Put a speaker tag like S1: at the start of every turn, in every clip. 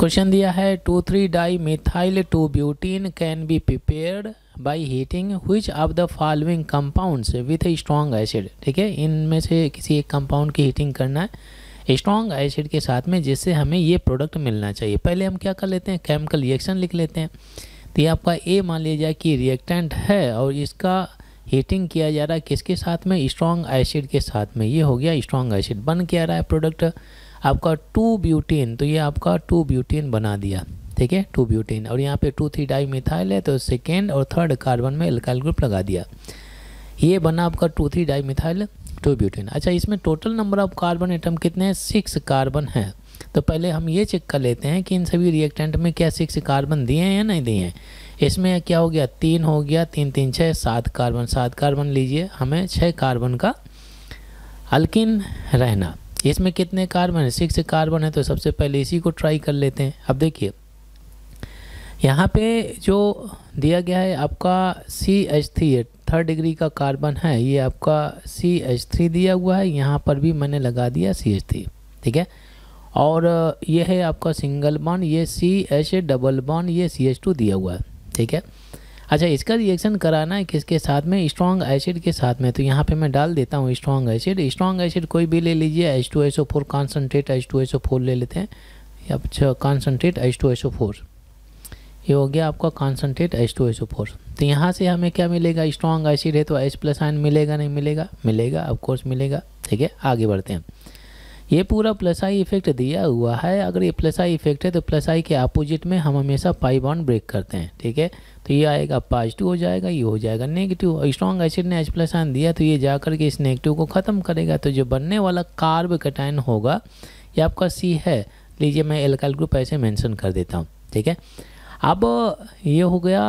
S1: question दिया है two three di methyl two butene can be prepared by heating which of the following compounds with a strong acid ठीक है इनमें से किसी एक कंपाउंड की हीटिंग करना है स्ट्रॉन्ग एसिड के साथ में जिससे हमें ये प्रोडक्ट मिलना चाहिए पहले हम क्या कर लेते हैं केमिकल रिएक्शन लिख लेते हैं तो ये आपका ए मान लिया जाए कि रिएक्टेंट है और इसका हीटिंग किया जा रहा है किसके साथ में स्ट्रॉन्ग एसिड के साथ में ये हो गया स्ट्रॉन्ग एसिड बन क्या रहा है प्रोडक्ट आपका टू ब्यूटीन तो ये आपका टू ब्यूटीन बना दिया ठीक है टू ब्यूटीन और यहाँ पे टू थ्री डाई मिथाइल है तो सेकेंड और थर्ड कार्बन में एल्काइल ग्रुप लगा दिया ये बना आपका two three di methyl two butene अच्छा इसमें total number of carbon atom कितने हैं सिक्स कार्बन है तो पहले हम ये चेक कर लेते हैं कि इन सभी रिएक्टेंट में क्या सिक्स कार्बन दिए हैं या नहीं दिए हैं इसमें क्या हो गया तीन हो गया तीन तीन छः सात कार्बन सात कार्बन लीजिए हमें छः कार्बन का अल्किन रहना इसमें कितने कार्बन है सिक्स कार्बन है तो सबसे पहले इसी को ट्राई कर लेते हैं अब देखिए यहाँ पे जो दिया गया है आपका सी एच थ्री है थर्ड डिग्री का कार्बन है ये आपका सी एच थ्री दिया हुआ है यहाँ पर भी मैंने लगा दिया सी एच थ्री ठीक है और ये है आपका सिंगल बॉन्ड ये सी एच डबल बॉन्ड ये सी एच टू दिया हुआ है ठीक है अच्छा इसका रिएक्शन कराना है किसके साथ में स्ट्रॉन्ग एसिड के साथ में तो यहाँ पे मैं डाल देता हूँ स्ट्रॉन्ग एसिड स्ट्रॉन्ग एसिड कोई भी ले लीजिए H two S O four concentrate H two S O four ले लेते हैं अच्छा concentrate H two S O four ये हो गया आपका concentrate H two S O four तो यहाँ से हमें क्या मिलेगा स्ट्रॉन्ग एसिड है तो एच प्लस आइन मिलेगा नहीं मिलेगा मिलेगा ऑफकोर्स मिलेगा ठीक है आगे बढ़ते हैं ये पूरा प्लस आई इफेक्ट दिया हुआ है अगर ये प्लस आई इफेक्ट है तो प्लस आई के अपोजिट में हम हमेशा पाई बॉन्ड ब्रेक करते हैं ठीक है तो ये आएगा पॉजिटिव हो जाएगा ये हो जाएगा नेगेटिव और स्ट्रॉन्ग एसिड ने एच प्लस आन दिया तो ये जाकर के इस नेगेटिव को ख़त्म करेगा तो जो बनने वाला कार्ब कटाइन होगा ये आपका सी है लीजिए मैं एल्काइल ग्रुप ऐसे मेंशन कर देता हूँ ठीक है अब ये हो गया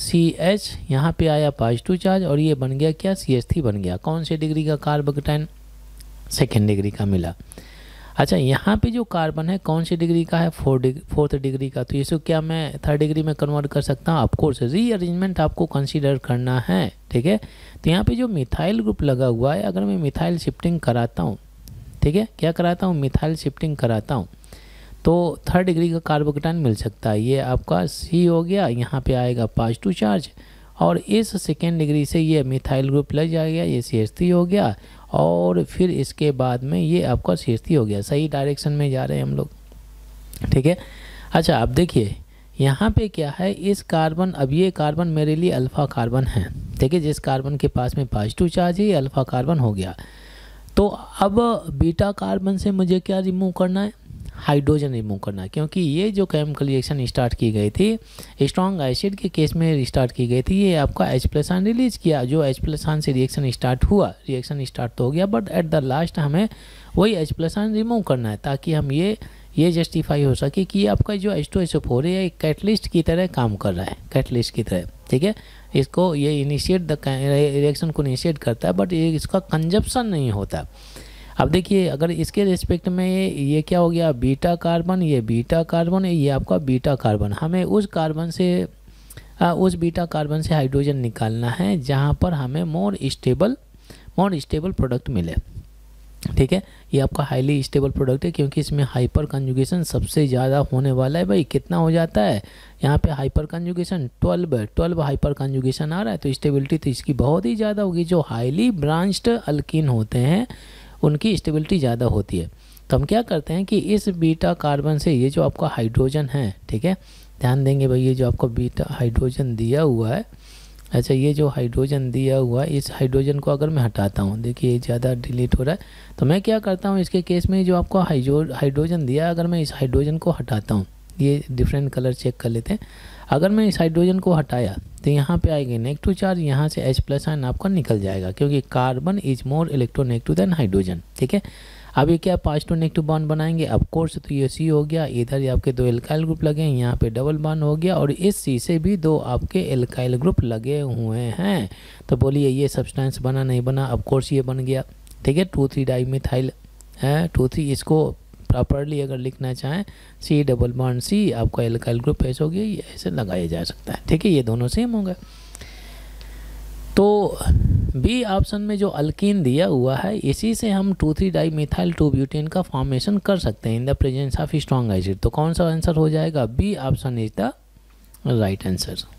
S1: सी एच यहाँ पर आया पॉजिटिव चार्ज और ये बन गया क्या सी एस थ्री बन गया कौन से डिग्री का कार्बोकटाइन सेकेंड डिग्री का मिला अच्छा यहाँ पे जो कार्बन है कौन सी डिग्री का है फोर डिग्री फोर्थ डिग्री का तो ये सब क्या मैं थर्ड डिग्री में कन्वर्ट कर सकता हूँ ऑफकोर्स रीअरेंजमेंट आपको कंसिडर करना है ठीक है तो यहाँ पे जो मिथाइल ग्रुप लगा हुआ है अगर मैं मिथाइल शिफ्टिंग कराता हूँ ठीक है क्या कराता हूँ मिथाइल शिफ्टिंग कराता हूँ तो थर्ड डिग्री का कार्बोकटाइन मिल सकता है ये आपका सी हो गया यहाँ पर आएगा पॉजिटिव चार्ज और इस सेकेंड डिग्री से ये मिथाइल ग्रुप लग जाएगा ये सी हो गया और फिर इसके बाद में ये आपका सिस्ती हो गया सही डायरेक्शन में जा रहे हैं हम लोग ठीक है अच्छा अब देखिए यहाँ पे क्या है इस कार्बन अब ये कार्बन मेरे लिए अल्फ़ा कार्बन है ठीक है जिस कार्बन के पास में पॉजिटिव चार्ज है ये अल्फ़ा कार्बन हो गया तो अब बीटा कार्बन से मुझे क्या रिमूव करना है हाइड्रोजन रिमूव करना क्योंकि ये जो केमिकल रिएक्शन स्टार्ट की गई थी स्ट्रॉन्ग एसिड के केस में स्टार्ट की गई थी ये आपका एच प्लस रिलीज किया जो एच प्लस से रिएक्शन स्टार्ट हुआ रिएक्शन स्टार्ट तो हो गया बट एट द लास्ट हमें वही एच प्लस रिमूव करना है ताकि हम ये ये जस्टिफाई हो सके कि आपका जो एच टू एच फोर है ये कैटलिस्ट की तरह काम कर रहा है कैटलिस्ट की तरह ठीक है इसको ये इनिशिएट द रिएक्शन को इनिशिएट करता है बट ये इसका कंजप्शन नहीं होता अब देखिए अगर इसके रिस्पेक्ट में ये क्या हो गया बीटा कार्बन ये बीटा कार्बन ये आपका बीटा कार्बन हमें उस कार्बन से उस बीटा कार्बन से हाइड्रोजन निकालना है जहाँ पर हमें more stable more stable product मिले ठीक है ये आपका हाईली स्टेबल प्रोडक्ट है क्योंकि इसमें हाइपर कंजुगेशन सबसे ज़्यादा होने वाला है भाई कितना हो जाता है यहाँ पे हाइपर कंजुगेशन 12 12 हाइपर कंजुगेशन आ रहा है तो स्टेबिलिटी तो इसकी बहुत ही ज़्यादा होगी जो हाईली ब्रांच्ड अल्किन होते हैं उनकी स्टेबिलिटी ज़्यादा होती है तो हम क्या करते हैं कि इस बीटा कार्बन से ये जो आपका हाइड्रोजन है ठीक है ध्यान देंगे भाई ये जो आपको बीटा हाइड्रोजन दिया हुआ है अच्छा ये जो हाइड्रोजन दिया हुआ है इस हाइड्रोजन को अगर मैं हटाता हूँ देखिए ज़्यादा डिलीट हो रहा है तो मैं क्या करता हूँ इसके केस में जो आपको हाइड्रोजन दिया अगर मैं इस हाइड्रोजन को हटाता हूँ ये डिफरेंट कलर चेक कर लेते हैं अगर मैं इस हाइड्रोजन को हटाया तो यहाँ पे आएंगे नेगेटिव चार्ज यहाँ से एच प्लस आइन आपका निकल जाएगा क्योंकि carbon is more electronegative than hydrogen ठीक है अब ये क्या पॉजिटिव नेगेटिव बॉन्ड बनाएंगे अब कोर्स तो ये सी हो गया इधर ये आपके दो एल्काइल ग्रुप लगे हैं यहाँ पे डबल बॉन्ड हो गया और इस सी से भी दो आपके एल्काइल ग्रुप लगे हुए हैं तो बोलिए ये सब्सटेंस बना नहीं बना अब कोर्स ये बन गया ठीक है टू थ्री डाई मिथाइल है टू थ्री इसको प्रॉपरली अगर लिखना चाहें सी डबल बॉन्ड सी आपका एल्काइल ग्रुप ऐसा हो गया ये ऐसे लगाया जा सकता है ठीक है ये दोनों सेम होगा तो बी ऑप्शन में जो अल्किन दिया हुआ है इसी से हम two three di methyl two butane का फॉर्मेशन कर सकते हैं in the presence of strong acid तो कौन सा आंसर हो जाएगा B option is the right answer